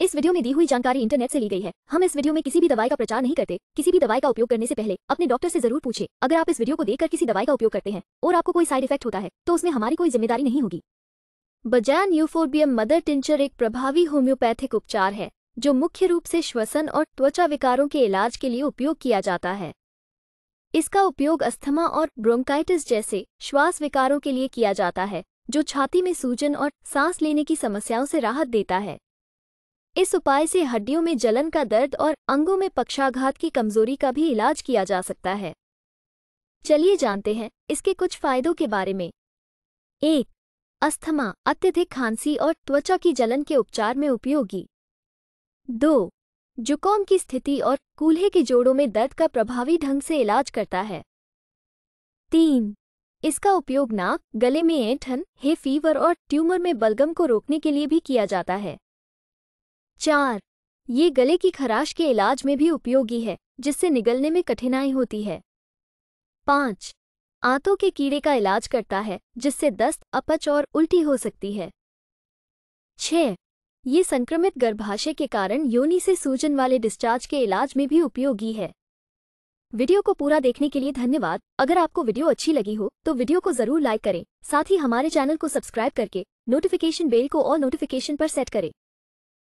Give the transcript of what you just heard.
इस वीडियो में दी हुई जानकारी इंटरनेट से ली गई है हम इस वीडियो में किसी भी दवाई का प्रचार नहीं करते किसी भी दवाई का उपयोग करने से पहले अपने डॉक्टर से जरूर पूछे अगर आप इस वीडियो को देखकर किसी दवाई का उपयोग करते हैं और आपको कोई साइड इफेक्ट होता है तो उसमें हमारी कोई जिम्मेदारी नहीं होगी बजान यूफोर्बियम मदर टिंचर एक प्रभावी होम्योपैथिक उपचार है जो मुख्य रूप से श्वसन और त्वचा विकारों के इलाज के लिए उपयोग किया जाता है इसका उपयोग अस्थमा और ब्रोंकाइटिस जैसे श्वास विकारों के लिए किया जाता है जो छाती में सूजन और सांस लेने की समस्याओं से राहत देता है इस उपाय से हड्डियों में जलन का दर्द और अंगों में पक्षाघात की कमजोरी का भी इलाज किया जा सकता है चलिए जानते हैं इसके कुछ फायदों के बारे में एक अस्थमा अत्यधिक खांसी और त्वचा की जलन के उपचार में उपयोगी दो जुकाम की स्थिति और कूल्हे के जोड़ों में दर्द का प्रभावी ढंग से इलाज करता है तीन इसका उपयोग नाक गले में ऐंठन हे फीवर और ट्यूमर में बलगम को रोकने के लिए भी किया जाता है चार ये गले की खराश के इलाज में भी उपयोगी है जिससे निगलने में कठिनाई होती है पाँच आंतों के कीड़े का इलाज करता है जिससे दस्त अपच और उल्टी हो सकती है छ ये संक्रमित गर्भाशय के कारण योनि से सूजन वाले डिस्चार्ज के इलाज में भी उपयोगी है वीडियो को पूरा देखने के लिए धन्यवाद अगर आपको वीडियो अच्छी लगी हो तो वीडियो को जरूर लाइक करें साथ ही हमारे चैनल को सब्सक्राइब करके नोटिफिकेशन बेल को और नोटिफिकेशन पर सेट करें